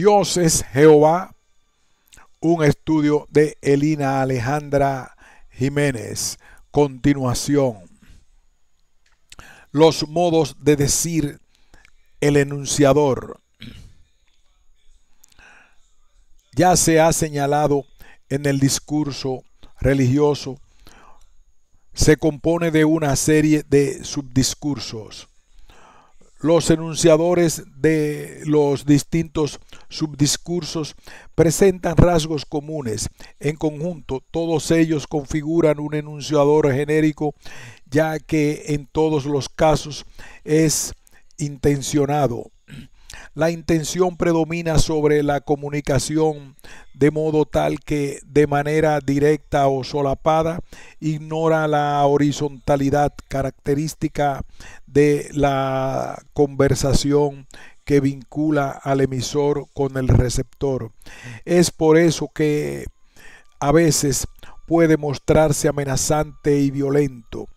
Dios es Jehová. Un estudio de Elina Alejandra Jiménez. Continuación. Los modos de decir el enunciador. Ya se ha señalado en el discurso religioso, se compone de una serie de subdiscursos los enunciadores de los distintos subdiscursos presentan rasgos comunes. En conjunto, todos ellos configuran un enunciador genérico, ya que en todos los casos es intencionado la intención predomina sobre la comunicación de modo tal que de manera directa o solapada ignora la horizontalidad característica de la conversación que vincula al emisor con el receptor. Es por eso que a veces puede mostrarse amenazante y violento,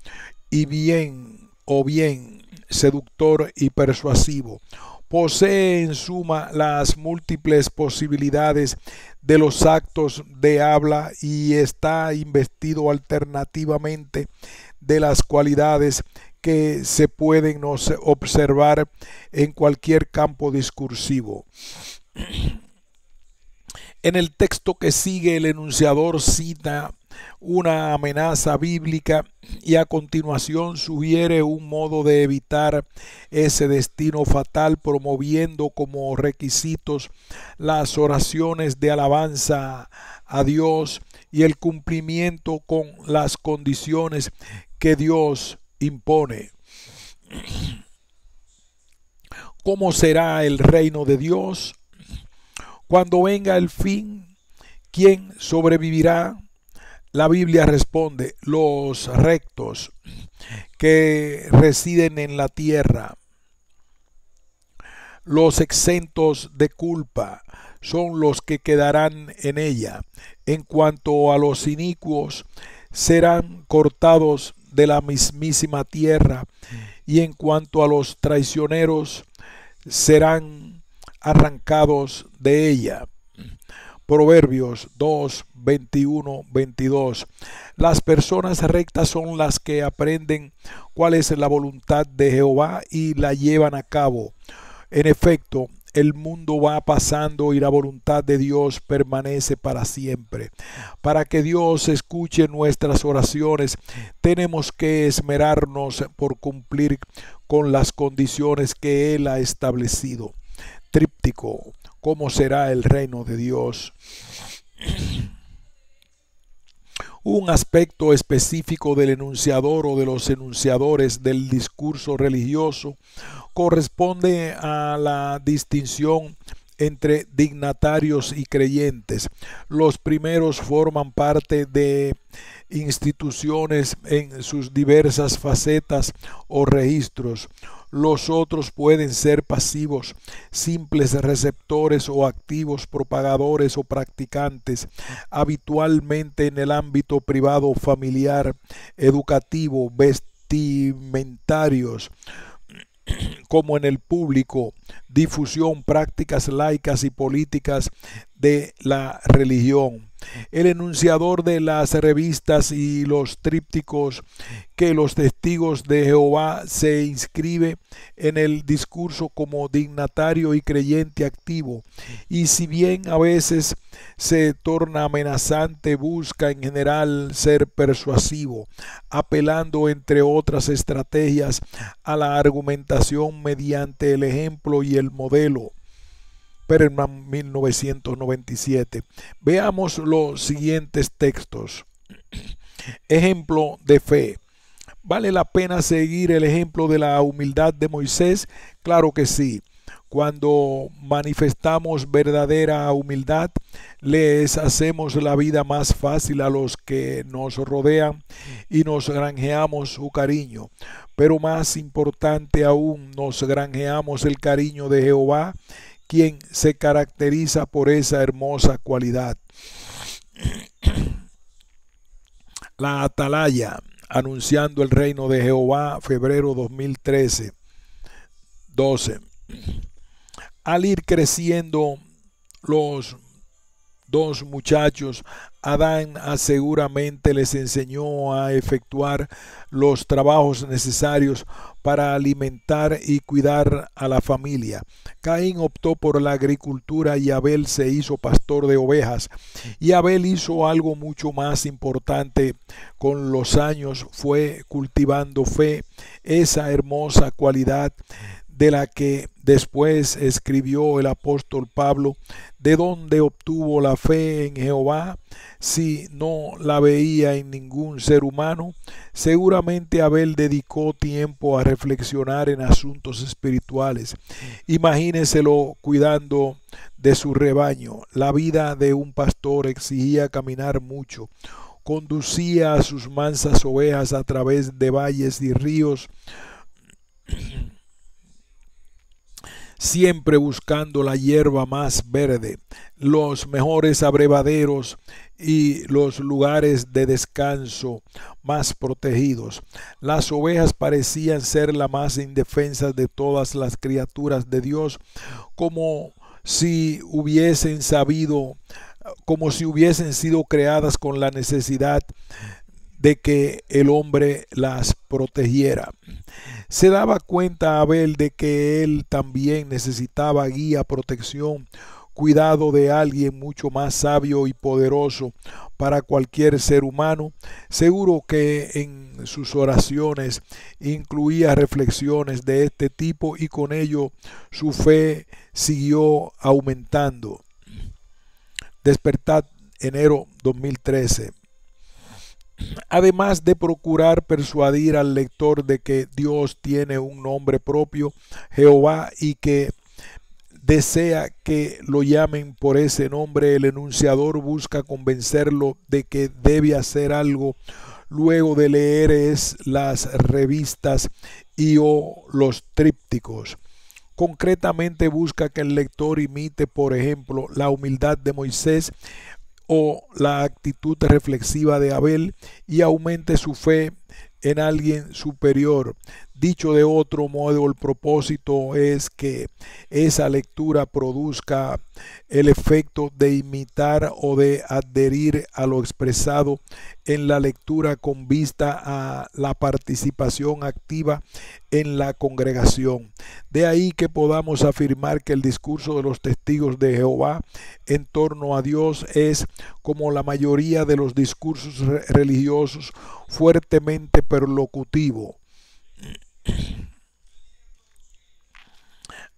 y bien o bien seductor y persuasivo, posee en suma las múltiples posibilidades de los actos de habla y está investido alternativamente de las cualidades que se pueden observar en cualquier campo discursivo. En el texto que sigue el enunciador cita una amenaza bíblica y a continuación sugiere un modo de evitar ese destino fatal promoviendo como requisitos las oraciones de alabanza a Dios y el cumplimiento con las condiciones que Dios impone. ¿Cómo será el reino de Dios? Cuando venga el fin, ¿quién sobrevivirá? la Biblia responde, los rectos que residen en la tierra, los exentos de culpa son los que quedarán en ella. En cuanto a los inicuos, serán cortados de la mismísima tierra, y en cuanto a los traicioneros, serán arrancados de ella. Proverbios 2, 21, 22. Las personas rectas son las que aprenden cuál es la voluntad de Jehová y la llevan a cabo. En efecto, el mundo va pasando y la voluntad de Dios permanece para siempre. Para que Dios escuche nuestras oraciones, tenemos que esmerarnos por cumplir con las condiciones que Él ha establecido. Tríptico cómo será el reino de Dios. Un aspecto específico del enunciador o de los enunciadores del discurso religioso corresponde a la distinción entre dignatarios y creyentes. Los primeros forman parte de instituciones en sus diversas facetas o registros. Los otros pueden ser pasivos, simples receptores o activos propagadores o practicantes, habitualmente en el ámbito privado, familiar, educativo, vestimentarios como en el público, difusión, prácticas laicas y políticas de la religión. El enunciador de las revistas y los trípticos que los testigos de Jehová se inscribe en el discurso como dignatario y creyente activo, y si bien a veces se torna amenazante, busca en general ser persuasivo, apelando entre otras estrategias a la argumentación mediante el ejemplo y el modelo Perelman 1997. Veamos los siguientes textos. Ejemplo de fe. ¿Vale la pena seguir el ejemplo de la humildad de Moisés? Claro que sí. Cuando manifestamos verdadera humildad, les hacemos la vida más fácil a los que nos rodean y nos granjeamos su cariño. Pero más importante aún, nos granjeamos el cariño de Jehová, quien se caracteriza por esa hermosa cualidad. La atalaya, anunciando el reino de Jehová, febrero 2013. 12. al ir creciendo los dos muchachos, Adán ah, seguramente les enseñó a efectuar los trabajos necesarios para alimentar y cuidar a la familia. Caín optó por la agricultura y Abel se hizo pastor de ovejas. Y Abel hizo algo mucho más importante. Con los años fue cultivando fe, esa hermosa cualidad de la que después escribió el apóstol Pablo, ¿de dónde obtuvo la fe en Jehová si no la veía en ningún ser humano? Seguramente Abel dedicó tiempo a reflexionar en asuntos espirituales. Imagíneselo cuidando de su rebaño. La vida de un pastor exigía caminar mucho conducía a sus mansas ovejas a través de valles y ríos siempre buscando la hierba más verde, los mejores abrevaderos y los lugares de descanso más protegidos. Las ovejas parecían ser la más indefensa de todas las criaturas de Dios, como si hubiesen sabido, como si hubiesen sido creadas con la necesidad de que el hombre las protegiera. Se daba cuenta Abel de que él también necesitaba guía, protección, cuidado de alguien mucho más sabio y poderoso para cualquier ser humano. Seguro que en sus oraciones incluía reflexiones de este tipo y con ello su fe siguió aumentando. Despertad enero 2013. Además de procurar persuadir al lector de que Dios tiene un nombre propio, Jehová, y que desea que lo llamen por ese nombre, el enunciador busca convencerlo de que debe hacer algo luego de leer las revistas y o los trípticos. Concretamente busca que el lector imite, por ejemplo, la humildad de Moisés o la actitud reflexiva de Abel y aumente su fe en alguien superior, Dicho de otro modo, el propósito es que esa lectura produzca el efecto de imitar o de adherir a lo expresado en la lectura con vista a la participación activa en la congregación. De ahí que podamos afirmar que el discurso de los testigos de Jehová en torno a Dios es, como la mayoría de los discursos religiosos, fuertemente perlocutivo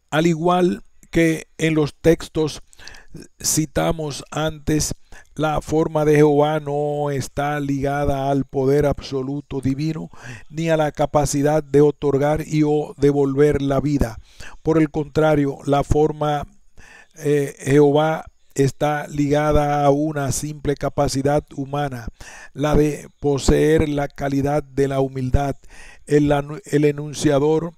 al igual que en los textos citamos antes, la forma de Jehová no está ligada al poder absoluto divino ni a la capacidad de otorgar y o devolver la vida. Por el contrario, la forma eh, Jehová está ligada a una simple capacidad humana, la de poseer la calidad de la humildad el, enunciador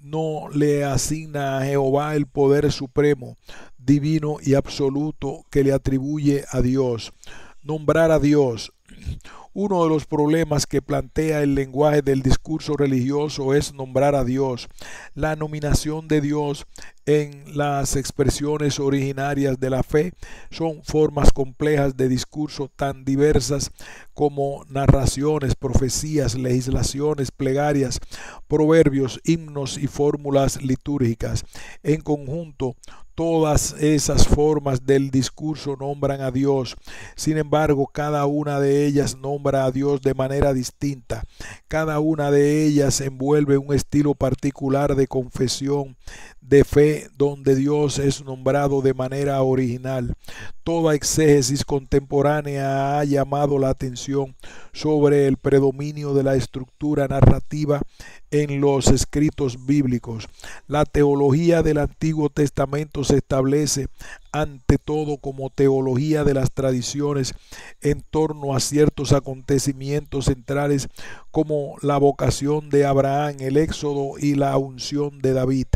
no le asigna a Jehová el poder supremo, divino y absoluto que le atribuye a Dios. Nombrar a Dios uno de los problemas que plantea el lenguaje del discurso religioso es nombrar a Dios. La nominación de Dios en las expresiones originarias de la fe son formas complejas de discurso tan diversas como narraciones, profecías, legislaciones, plegarias, proverbios, himnos y fórmulas litúrgicas. En conjunto, Todas esas formas del discurso nombran a Dios. Sin embargo, cada una de ellas nombra a Dios de manera distinta. Cada una de ellas envuelve un estilo particular de confesión, de fe donde Dios es nombrado de manera original. Toda exégesis contemporánea ha llamado la atención sobre el predominio de la estructura narrativa en los escritos bíblicos. La teología del Antiguo Testamento se establece ante todo como teología de las tradiciones en torno a ciertos acontecimientos centrales como la vocación de Abraham, el éxodo y la unción de David.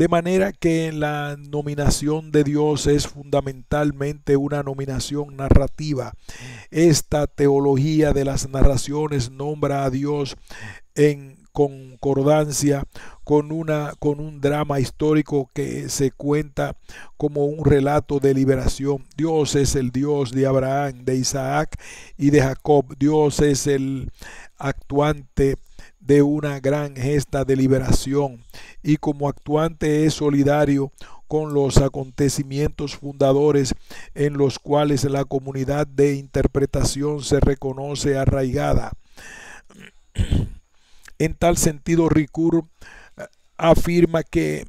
De manera que la nominación de Dios es fundamentalmente una nominación narrativa. Esta teología de las narraciones nombra a Dios en concordancia con, una, con un drama histórico que se cuenta como un relato de liberación. Dios es el Dios de Abraham, de Isaac y de Jacob. Dios es el actuante de una gran gesta de liberación y como actuante es solidario con los acontecimientos fundadores en los cuales la comunidad de interpretación se reconoce arraigada. En tal sentido, Ricur eh, afirma que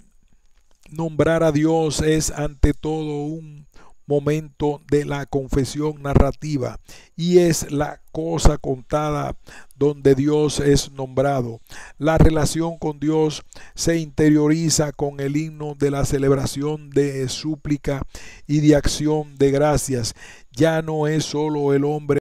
nombrar a Dios es ante todo un momento de la confesión narrativa y es la cosa contada donde Dios es nombrado. La relación con Dios se interioriza con el himno de la celebración de súplica y de acción de gracias. Ya no es solo el hombre